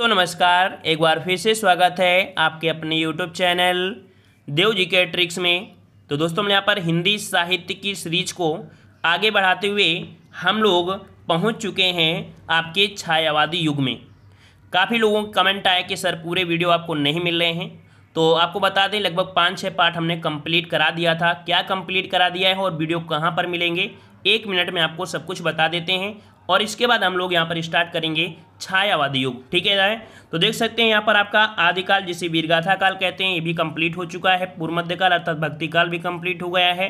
दोस्तों नमस्कार एक बार फिर से स्वागत है आपके अपने यूट्यूब चैनल देव जी के ट्रिक्स में तो दोस्तों हमने यहाँ पर हिंदी साहित्य की सीरीज को आगे बढ़ाते हुए हम लोग पहुँच चुके हैं आपके छायावादी युग में काफ़ी लोगों के कमेंट आए कि सर पूरे वीडियो आपको नहीं मिल रहे हैं तो आपको बता दें लगभग पाँच छः पार्ट हमने कंप्लीट करा दिया था क्या कंप्लीट करा दिया है और वीडियो कहाँ पर मिलेंगे एक मिनट में आपको सब कुछ बता देते हैं और इसके बाद हम लोग यहाँ पर स्टार्ट करेंगे छायावादी युग ठीक है तो देख सकते हैं यहाँ पर आपका आदिकाल जिसे वीरगाथा काल कहते हैं ये भी कंप्लीट हो चुका है पूर्व मध्यकाल अर्थात भक्ति काल भी कंप्लीट हो गया है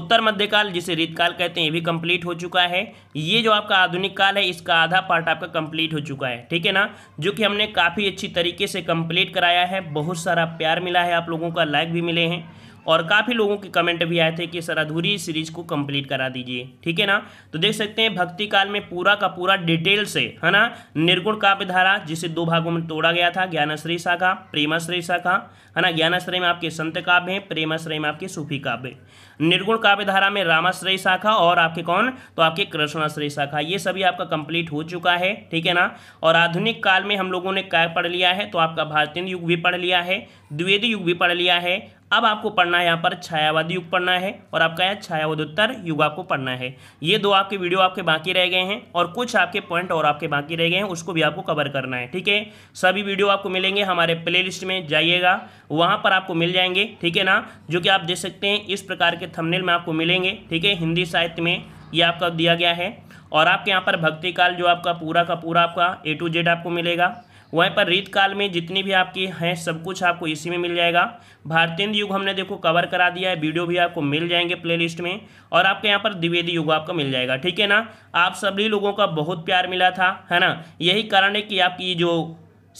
उत्तर मध्यकाल जिसे रीतकाल कहते हैं ये भी कंप्लीट हो चुका है ये जो आपका आधुनिक काल है इसका आधा पार्ट आपका कंप्लीट हो चुका है ठीक है ना जो कि हमने काफ़ी अच्छी तरीके से कंप्लीट कराया है बहुत सारा प्यार मिला है आप लोगों का लाइक भी मिले हैं और काफ़ी लोगों के कमेंट भी आए थे कि सर अधूरी सीरीज को कंप्लीट करा दीजिए ठीक है ना तो देख सकते हैं भक्ति काल में पूरा का पूरा डिटेल से है ना निर्गुण काव्य धारा जिसे दो भागों में तोड़ा गया था ज्ञानश्रय शाखा प्रेमाश्रय शाखा है ना ज्ञानाश्रय में आपके संत काव्य हैं प्रेमाश्रय में आपके सूफी काव्य निर्गुण काव्य धारा में रामाश्रय शाखा और आपके कौन तो आपके कृष्णाश्रय शाखा ये सभी आपका कंप्लीट हो चुका है ठीक है ना और आधुनिक काल में हम लोगों ने काय पढ़ लिया है तो आपका भारतीय युग भी पढ़ लिया है द्विवेदी युग भी पढ़ लिया है अब आपको पढ़ना है यहाँ पर छायावादी युग पढ़ना है और आपका यहाँ छायावादोत्तर युग आपको पढ़ना है ये दो आपके वीडियो आपके बाकी रह गए हैं और कुछ आपके पॉइंट और आपके बाकी रह गए हैं उसको भी आपको कवर करना है ठीक है सभी वीडियो आपको मिलेंगे हमारे प्ले में जाइएगा वहाँ पर आपको मिल जाएंगे ठीक है ना जो कि आप देख सकते हैं इस प्रकार के थमनेल में आपको मिलेंगे ठीक है हिंदी साहित्य में ये आपका दिया गया है और आपके यहाँ पर भक्ति काल जो आपका पूरा का पूरा आपका ए टू जेड आपको मिलेगा वहीं पर रीत काल में जितनी भी आपकी हैं सब कुछ आपको इसी में मिल जाएगा भारतीय युग हमने देखो कवर करा दिया है वीडियो भी आपको मिल जाएंगे प्लेलिस्ट में और आपके यहाँ पर द्विवेदी युग आपका मिल जाएगा ठीक है ना आप सभी लोगों का बहुत प्यार मिला था है ना यही कारण है कि आपकी जो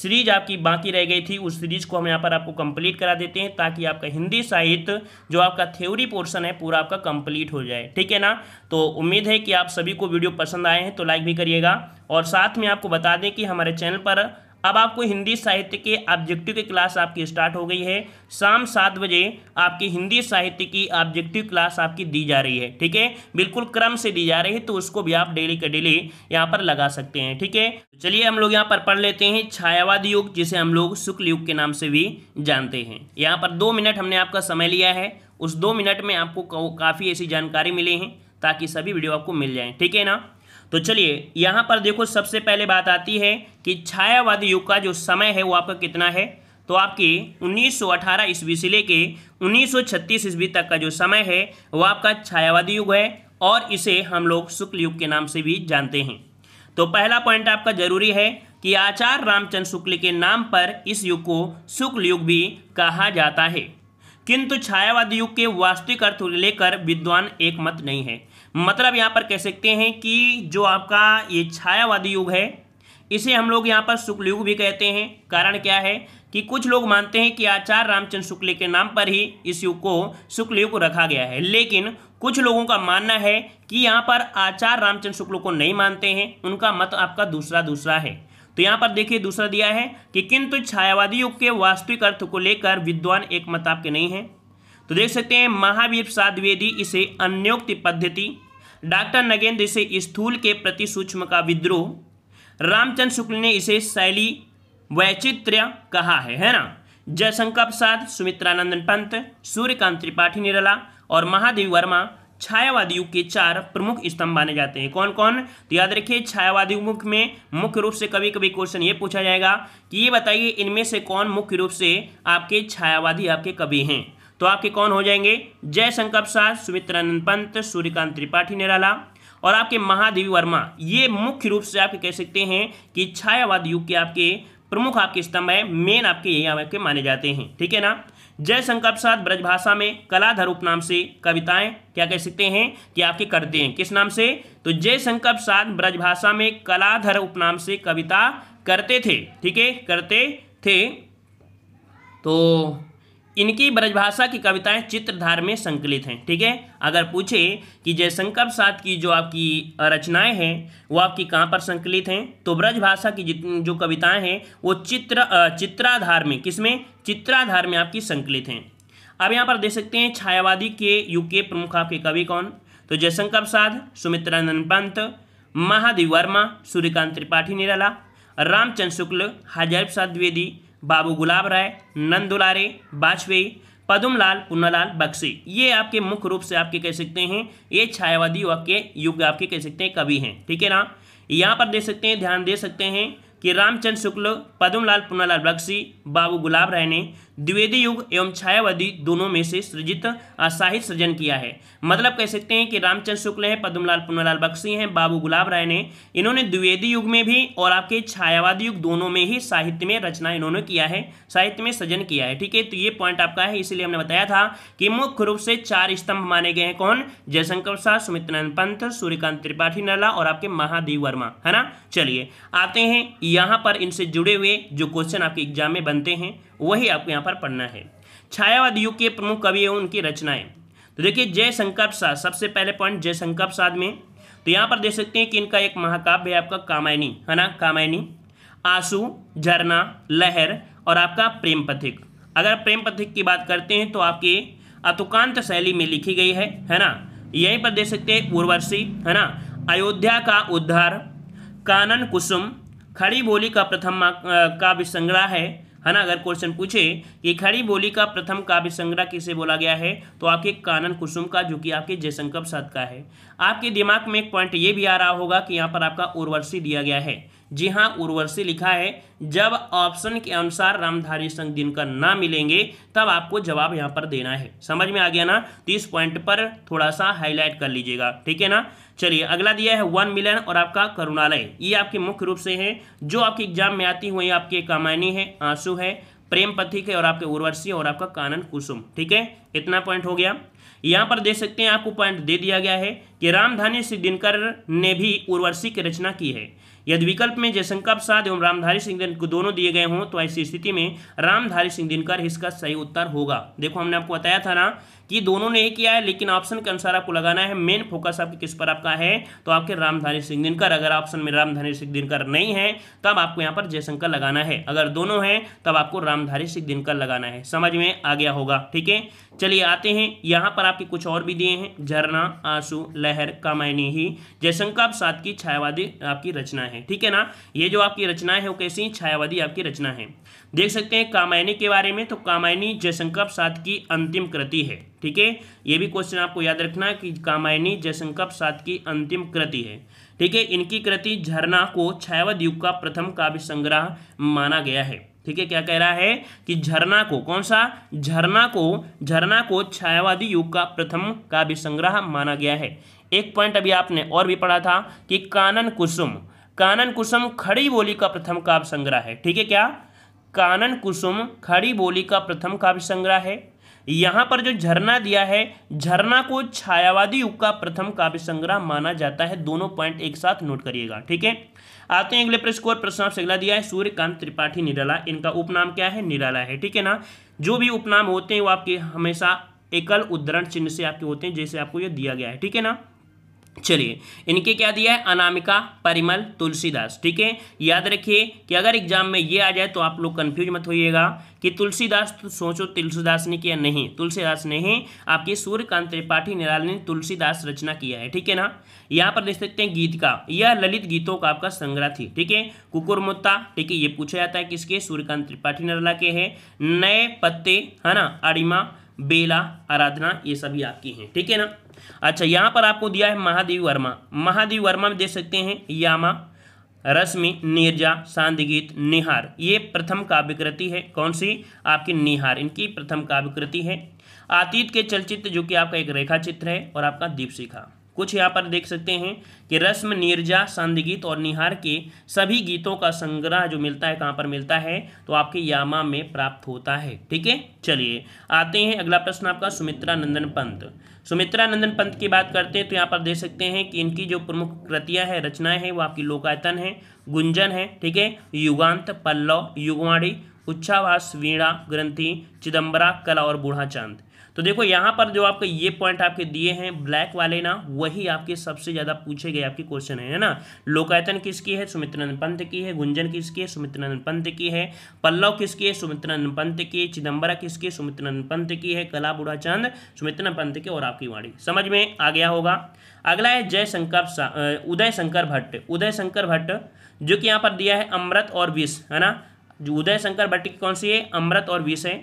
सीरीज आपकी बाकी रह गई थी उस सीरीज को हम यहाँ पर आपको कंप्लीट करा देते हैं ताकि आपका हिंदी साहित्य जो आपका थ्योरी पोर्शन है पूरा आपका कंप्लीट हो जाए ठीक है ना तो उम्मीद है कि आप सभी को वीडियो पसंद आए हैं तो लाइक भी करिएगा और साथ में आपको बता दें कि हमारे चैनल पर अब आपको हिंदी साहित्य के ऑब्जेक्टिव की क्लास आपकी स्टार्ट हो गई है शाम सात बजे आपकी हिंदी साहित्य की ऑब्जेक्टिव क्लास आपकी दी जा रही है ठीक है बिल्कुल क्रम से दी जा रही है तो उसको भी आप डेली का डेली यहाँ पर लगा सकते हैं ठीक है चलिए हम लोग यहाँ पर पढ़ लेते हैं छायावाद युग जिसे हम लोग शुक्ल युग के नाम से भी जानते हैं यहाँ पर दो मिनट हमने आपका समय लिया है उस दो मिनट में आपको काफ़ी ऐसी जानकारी मिली है ताकि सभी वीडियो आपको मिल जाए ठीक है ना तो चलिए यहाँ पर देखो सबसे पहले बात आती है कि छायावादी युग का जो समय है वो आपका कितना है तो आपकी 1918 ईस्वी से लेके 1936 ईस्वी तक का जो समय है वो आपका छायावादी युग है और इसे हम लोग शुक्ल युग के नाम से भी जानते हैं तो पहला पॉइंट आपका जरूरी है कि आचार्य रामचंद्र शुक्ल के नाम पर इस युग को शुक्ल युग भी कहा जाता है किंतु छायावादी युग के वास्तविक अर्थ लेकर विद्वान एकमत नहीं है मतलब यहाँ पर कह सकते हैं कि जो आपका ये छायावादी युग है इसे हम लोग यहाँ पर शुक्ल युग भी कहते हैं कारण क्या है कि कुछ लोग मानते हैं कि आचार्य रामचंद्र शुक्ल के नाम पर ही इस युग को शुक्ल युग रखा गया है लेकिन कुछ लोगों का मानना है कि यहाँ पर आचार्य रामचंद्र शुक्ल को नहीं मानते हैं उनका मत आपका दूसरा दूसरा है तो यहाँ पर देखिए दूसरा दिया है कि किंतु छायावादी युग के वास्तविक अर्थ को लेकर विद्वान एक मत आपके नहीं है तो देख सकते हैं महावीर प्रसाद द्विवेदी इसे अन्योक्ति पद्धति डॉक्टर नगेंद्र इसे स्थूल के प्रति सूक्ष्म का विद्रोह रामचंद्र शुक्ल ने इसे शैली वैचित्र्य कहा है है ना जयशंकर प्रसाद सुमित्रानंदन पंत सूर्यकांत त्रिपाठी निरला और महादेव वर्मा छायावादी युग के चार प्रमुख स्तंभ माने जाते हैं कौन कौन तो याद रखिए छायावादी युग में मुख्य रूप से कभी कभी क्वेश्चन ये पूछा जाएगा कि ये बताइए इनमें से कौन मुख्य रूप से आपके छायावादी आपके कवि हैं तो आपके कौन हो जाएंगे जयशंकर प्रसाद सुमित्रानंद पंत सूर्यकांत त्रिपाठी निराला और आपके महादेवी वर्मा ये मुख्य रूप से आप कह सकते हैं कि छायावाद युग के आपके प्रमुख आपके स्तंभ है मेन आपके यही आपके माने जाते हैं ठीक है ना जयशंकर प्रसाद ब्रजभाषा में कलाधर उपनाम से कविताएं क्या कह सकते हैं कि आपके करते हैं किस नाम से तो जयशंकर प्रसाद ब्रजभाषा में कलाधर उपनाम से कविता करते थे ठीक है करते थे तो इनकी ब्रजभाषा की कविताएं चित्रधार में संकलित हैं ठीक है अगर पूछे कि जयशंकर प्रसाद की जो आपकी रचनाएं हैं वो आपकी कहाँ पर संकलित हैं तो ब्रजभाषा की जितनी जो कविताएं हैं वो चित्र चित्राधार में किसमें चित्राधार में आपकी संकलित हैं अब यहाँ पर देख सकते हैं छायावादी के युग के प्रमुख आपके कवि कौन तो जयशंकर प्रसाद सुमित्रानंद पंत महादेव वर्मा सूर्यकांत त्रिपाठी निराला रामचंद्र शुक्ल हाजर प्रसाद द्विवेदी बाबू गुलाब राय नंद दुलारे वाजपेयी पदुमलाल पुन्नालाल बक्सी ये आपके मुख्य रूप से आपके कह सकते हैं ये छायावादी युग के युग आपके कह सकते हैं कवि हैं ठीक है ना यहाँ पर दे सकते हैं ध्यान दे सकते हैं कि रामचंद्र शुक्ल लाल पुन्नालाल बक्सी बाबू गुलाब राय ने द्विवेदी युग एवं छायावादी दोनों में से सृजित साहित्य सृजन किया है मतलब कह सकते हैं कि रामचंद्र शुक्ल हैं पद्मलाल पुनलाल बख्शी हैं बाबू गुलाब राय ने इन्होंने द्विवेदी युग में भी और आपके छायावादी युग दोनों में ही साहित्य में रचना इन्होंने किया है साहित्य में सृजन किया है ठीक है तो ये पॉइंट आपका है इसीलिए हमने बताया था कि मुख्य रूप से चार स्तंभ माने गए हैं कौन जयशंकर शाह सुमित्रानंद पंथ सूर्यकांत त्रिपाठी नरला और आपके महादेव वर्मा है ना चलिए आते हैं यहाँ पर इनसे जुड़े हुए जो क्वेश्चन आपके एग्जाम में बनते हैं वही आपको यहाँ पर पढ़ना है छायावाद युग के प्रमुख कवि एवं उनकी रचनाएं तो देखिए जय संकल्प साध सबसे पहले पॉइंट जय संकल्प साध में तो यहाँ पर देख सकते हैं कि इनका एक महाकाव्य है आपका कामायनी है ना कामायनी आंसू झरना लहर और आपका प्रेम पथिक अगर प्रेम पथिक की बात करते हैं तो आपके अतुकांत शैली में लिखी गई है है ना यहीं पर देख सकते हैं उर्वर्षी है ना अयोध्या का उद्धार कानन कुसुम खड़ी बोली का प्रथम काव्य संग्रह है है ना अगर क्वेश्चन पूछे कि खड़ी बोली का प्रथम काव्य संग्रह किसे बोला गया है तो आपके कानन कुसुम का जो कि आपके जयशंकर साथ का है आपके दिमाग में एक पॉइंट ये भी आ रहा होगा कि यहाँ पर आपका उर्वशी दिया गया है जी हाँ उर्वशी लिखा है जब ऑप्शन के अनुसार रामधारी संघ दिनकर ना मिलेंगे तब आपको जवाब यहाँ पर देना है समझ में आ गया ना तो इस पॉइंट पर थोड़ा सा हाईलाइट कर लीजिएगा ठीक है ना चलिए अगला दिया है वन मिलियन और आपका करुणालय ये आपके मुख्य रूप से हैं जो आपके एग्जाम में आती हुई आपके कामायनी है आंसू है प्रेम पथिक है और आपके उर्वशी और आपका कानन कुसुम ठीक है इतना पॉइंट हो गया यहाँ पर देख सकते हैं आपको पॉइंट दे दिया गया है कि रामधानी सिंह दिनकर ने भी उर्वशी की रचना की है यदि विकल्प में जयशंकर प्रसाद एवं रामधारी सिंह दिनकर दोनों दिए गए हों तो ऐसी स्थिति में रामधारी सिंह दिनकर इसका सही उत्तर होगा देखो हमने आपको बताया था ना कि दोनों ने ही किया है लेकिन ऑप्शन के अनुसार आपको लगाना है मेन फोकस आपके किस पर आपका है तो आपके रामधानी सिंह दिनकर अगर ऑप्शन में रामधानी सिंह दिनकर नहीं है तब आपको यहाँ पर जयशंकर लगाना है अगर दोनों हैं तब आपको रामधारी सिंह दिनकर लगाना है समझ में आ गया होगा ठीक है चलिए आते हैं यहाँ पर आपके कुछ और भी दिए हैं झरना आंसू लहर का मैंने ही जयशंका सात की छायावादी आपकी रचना है ठीक है ना ये जो आपकी रचना है वो कैसी छायावादी आपकी रचना है देख सकते हैं कामायनी के बारे में तो कामायनी जयशंकर सात की अंतिम कृति है ठीक है ये भी क्वेश्चन आपको याद रखना कि कामायनी जयशंकर सात की अंतिम कृति है ठीक है इनकी कृति झरना को छायावाद युग का प्रथम काव्य संग्रह माना गया है ठीक है क्या कह रहा है कि झरना को कौन सा झरना को झरना को छायावादी युग का प्रथम काव्य संग्रह माना गया है एक पॉइंट अभी आपने और भी पढ़ा था कि कानन कुसुम कानन कुसुम खड़ी बोली का प्रथम काव्य संग्रह है ठीक है क्या कानन कुसुम खड़ी बोली का प्रथम काव्य संग्रह है यहाँ पर जो झरना दिया है झरना को छायावादी युग का प्रथम काव्य संग्रह माना जाता है दोनों पॉइंट एक साथ नोट करिएगा ठीक है आते हैं अगले प्रश्न को प्रश्न आपसे अगला दिया है सूर्यकांत त्रिपाठी निराला इनका उपनाम क्या है निराला है ठीक है ना जो भी उपनाम होते हैं वो आपके हमेशा एकल उद्धरण चिन्ह से आपके होते हैं जैसे आपको ये दिया गया है ठीक है ना चलिए इनके क्या दिया है अनामिका परिमल तुलसीदास ठीक है याद रखिए कि अगर एग्जाम में ये आ जाए तो आप लोग कंफ्यूज मत होइएगा कि तुलसीदास तो सोचो तुलसीदास ने किया नहीं तुलसीदास ने ही आपके सूर्यकांत त्रिपाठी निराल ने तुलसीदास रचना किया है ठीक है ना यहाँ पर देख सकते हैं गीत का यह ललित गीतों का आपका संग्रह थी ठीक है कुकुरमुत्ता ठीक है ये पूछा जाता है किसके सूर्यकांत त्रिपाठी निराला के हैं नए पत्ते है ना अड़िमा बेला आराधना ये सभी आपकी हैं ठीक है ना अच्छा यहाँ पर आपको दिया है महादेव वर्मा महादेव वर्मा में देख सकते हैं यामा रश्मि नीरजा सांदगीत निहार ये प्रथम काव्य कृति है कौन सी आपकी निहार इनकी प्रथम काव्य कृति है आतीत के चलचित्र जो कि आपका एक रेखा चित्र है और आपका दीपशिखा कुछ यहाँ पर देख सकते हैं कि रस्म नीरजा संध गीत और निहार के सभी गीतों का संग्रह जो मिलता है कहाँ पर मिलता है तो आपके यामा में प्राप्त होता है ठीक है चलिए आते हैं अगला प्रश्न आपका सुमित्रा नंदन पंत सुमित्रा नंदन पंत की बात करते हैं तो यहाँ पर देख सकते हैं कि इनकी जो प्रमुख कृतियाँ हैं रचनाएँ हैं वो आपकी लोकायतन है गुंजन है ठीक है युगांत पल्लव युगवाणी उच्छावास वीणा ग्रंथि चिदम्बरा कला और बूढ़ा चांद तो देखो यहाँ पर जो आपके ये पॉइंट आपके दिए हैं ब्लैक वाले ना वही आपके सबसे ज़्यादा पूछे गए आपके क्वेश्चन है ना लोकायतन किसकी है सुमित्रानंद पंत की है गुंजन किसकी है सुमित्रानंद पंत की है पल्लव किसकी है सुमित्रानंद पंत की चिदम्बरा किसकी सुमित्रानंद पंत की है कला बुढ़ा चंद सुमित्रानंद पंत की और आपकी वाणी समझ में आ गया होगा अगला है जय शंकर उदय शंकर भट्ट उदय शंकर भट्ट जो कि यहाँ पर दिया है अमृत और विष है ना उदय शंकर भट्ट की कौन सी है अमृत और विष है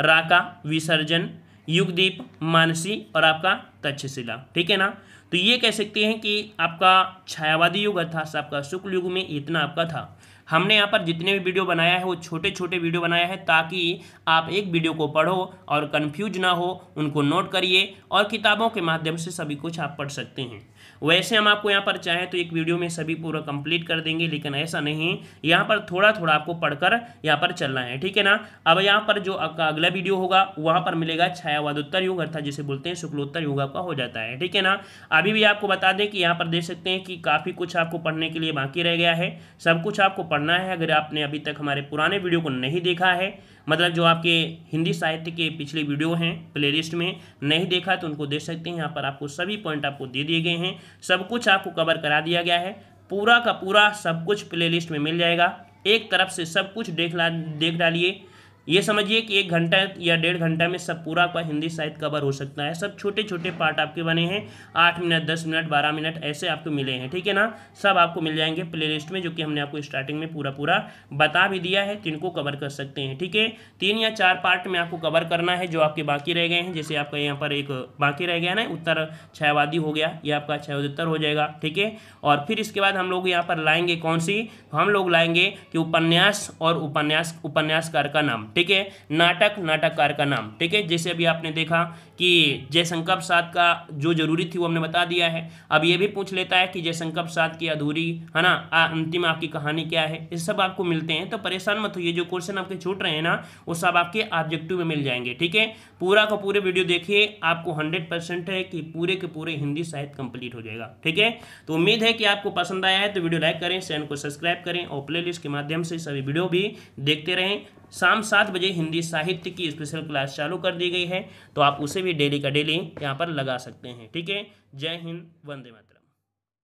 राका विसर्जन युगदीप मानसी और आपका तक्षशिला ठीक है ना तो ये कह सकते हैं कि आपका छायावादी युग अर्थात आपका शुक्ल युग में इतना आपका था हमने यहाँ पर जितने भी वीडियो बनाया है वो छोटे छोटे वीडियो बनाया है ताकि आप एक वीडियो को पढ़ो और कन्फ्यूज ना हो उनको नोट करिए और किताबों के माध्यम से सभी कुछ आप पढ़ सकते हैं वैसे हम आपको यहाँ पर चाहें तो एक वीडियो में सभी पूरा कंप्लीट कर देंगे लेकिन ऐसा नहीं यहाँ पर थोड़ा थोड़ा आपको पढ़कर यहाँ पर चलना है ठीक है ना अब यहाँ पर जो आपका अगला वीडियो होगा वहाँ पर मिलेगा छायावादोत्तर युग अर्थात जिसे बोलते हैं शुक्लोत्तर युग आपका हो जाता है ठीक है ना अभी भी आपको बता दें कि यहाँ पर देख सकते हैं कि काफ़ी कुछ आपको पढ़ने के लिए बाकी रह गया है सब कुछ आपको पढ़ना है अगर आपने अभी तक हमारे पुराने वीडियो को नहीं देखा है मतलब जो आपके हिंदी साहित्य के पिछले वीडियो हैं प्लेलिस्ट में नहीं देखा तो उनको देख सकते हैं यहाँ पर आपको सभी पॉइंट आपको दे दिए गए हैं सब कुछ आपको कवर करा दिया गया है पूरा का पूरा सब कुछ प्ले में मिल जाएगा एक तरफ से सब कुछ देख ला देख डालिए ये समझिए कि एक घंटा या डेढ़ घंटा में सब पूरा आपका हिंदी साहित्य कवर हो सकता है सब छोटे छोटे पार्ट आपके बने हैं आठ मिनट दस मिनट बारह मिनट ऐसे आपको मिले हैं ठीक है ना सब आपको मिल जाएंगे प्लेलिस्ट में जो कि हमने आपको स्टार्टिंग में पूरा पूरा बता भी दिया है को कवर कर सकते हैं ठीक है तीन या चार पार्ट में आपको कवर करना है जो आपके बाकी रह गए हैं जैसे आपका यहाँ पर एक बाकी रह गया ना उत्तर छायावादी हो गया या आपका छायोदत्तर हो जाएगा ठीक है और फिर इसके बाद हम लोग यहाँ पर लाएंगे कौन सी हम लोग लाएंगे कि उपन्यास और उपन्यास उपन्यासकार का नाम ठीक है नाटक नाटककार का नाम ठीक है जैसे अभी आपने देखा कि जयशंकर प्रसाद का जो जरूरी थी वो हमने बता दिया है अब ये भी पूछ लेता है कि जयशंकर प्रसाद की अधूरी है ना अंतिम आपकी कहानी क्या है ये सब आपको मिलते हैं तो परेशान मत हो ये जो क्वेश्चन आपके छूट रहे हैं ना वो सब आपके ऑब्जेक्टिव में मिल जाएंगे ठीक है पूरा का पूरे वीडियो देखिए आपको हंड्रेड परसेंट है कि पूरे के पूरे हिंदी साहित्य कंप्लीट हो जाएगा ठीक है तो उम्मीद है कि आपको पसंद आया है तो वीडियो लाइक करें चैनल को सब्सक्राइब करें और प्ले के माध्यम से सभी वीडियो भी देखते रहें शाम सात बजे हिंदी साहित्य की स्पेशल क्लास चालू कर दी गई है तो आप उसे भी डेली का डेली यहाँ पर लगा सकते हैं ठीक है जय हिंद वंदे मातृ